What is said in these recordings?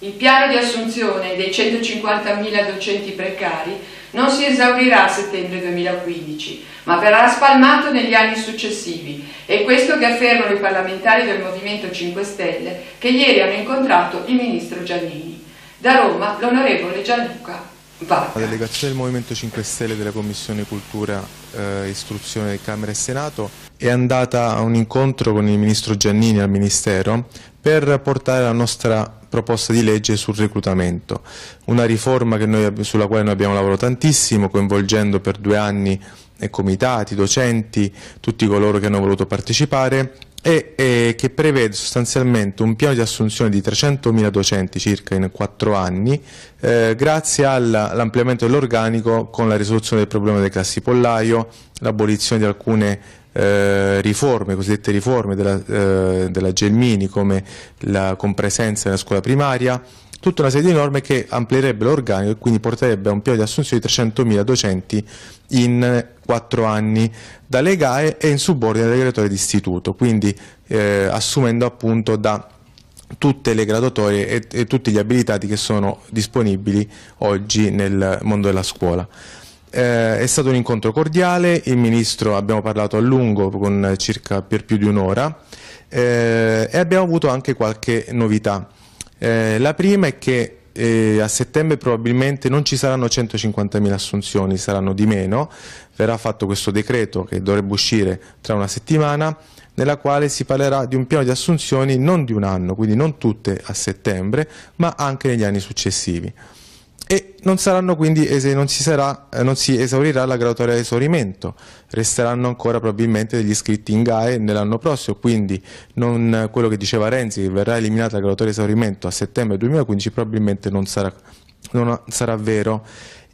Il piano di assunzione dei 150.000 docenti precari non si esaurirà a settembre 2015, ma verrà spalmato negli anni successivi e questo che affermano i parlamentari del Movimento 5 Stelle che ieri hanno incontrato il ministro Giannini. Da Roma l'onorevole Gianluca la delegazione del Movimento 5 Stelle della Commissione Cultura, eh, Istruzione di Camera e Senato è andata a un incontro con il Ministro Giannini al Ministero per portare la nostra proposta di legge sul reclutamento, una riforma noi, sulla quale noi abbiamo lavorato tantissimo, coinvolgendo per due anni comitati, docenti, tutti coloro che hanno voluto partecipare e eh, che prevede sostanzialmente un piano di assunzione di 300.000 docenti circa in 4 anni eh, grazie all'ampliamento dell'organico con la risoluzione del problema delle classi pollaio, l'abolizione di alcune eh, riforme, cosiddette riforme della, eh, della Gelmini come la compresenza nella scuola primaria, tutta una serie di norme che amplierebbe l'organico e quindi porterebbe a un piano di assunzione di 300.000 docenti in quattro anni dalle GAE e in subordine alle graduatorie d'istituto, quindi eh, assumendo appunto da tutte le graduatorie e, e, tutti gli abilitati che sono disponibili oggi nel mondo della scuola. Eh, è stato un incontro cordiale, il Ministro abbiamo parlato a lungo con circa per più di un'ora eh, e abbiamo avuto anche qualche novità. Eh, la prima è che eh, a settembre probabilmente non ci saranno 150.000 assunzioni, saranno di meno, verrà fatto questo decreto che dovrebbe uscire tra una settimana, nella quale si parlerà di un piano di assunzioni non di un anno, quindi non tutte a settembre, ma anche negli anni successivi e non, quindi, non, si sarà, eh, non si esaurirà la graduatoria di esaurimento, resteranno ancora probabilmente degli iscritti in GAE nell'anno prossimo, quindi non, quello che diceva Renzi, che verrà eliminata la graduatoria di esaurimento a settembre 2015 probabilmente non sarà, non sarà vero.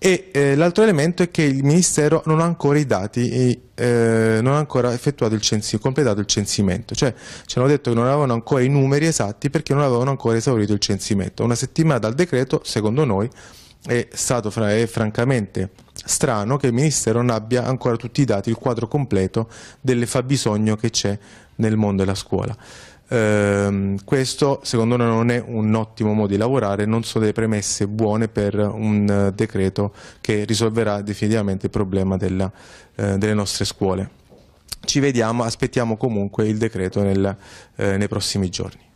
E eh, l'altro elemento è che il Ministero non ha ancora i dati, eh, non ha ancora effettuato il censi, completato il censimento, cioè ci hanno detto che non avevano ancora i numeri esatti perché non avevano ancora esaurito il censimento. Una settimana dal decreto, secondo noi, è stato è francamente strano che il Ministero non abbia ancora tutti i dati, il quadro completo del fabbisogno che c'è nel mondo della scuola. Ehm, questo secondo noi non è un ottimo modo di lavorare, non sono delle premesse buone per un eh, decreto che risolverà definitivamente il problema della, eh, delle nostre scuole. Ci vediamo, aspettiamo comunque il decreto nel, eh, nei prossimi giorni.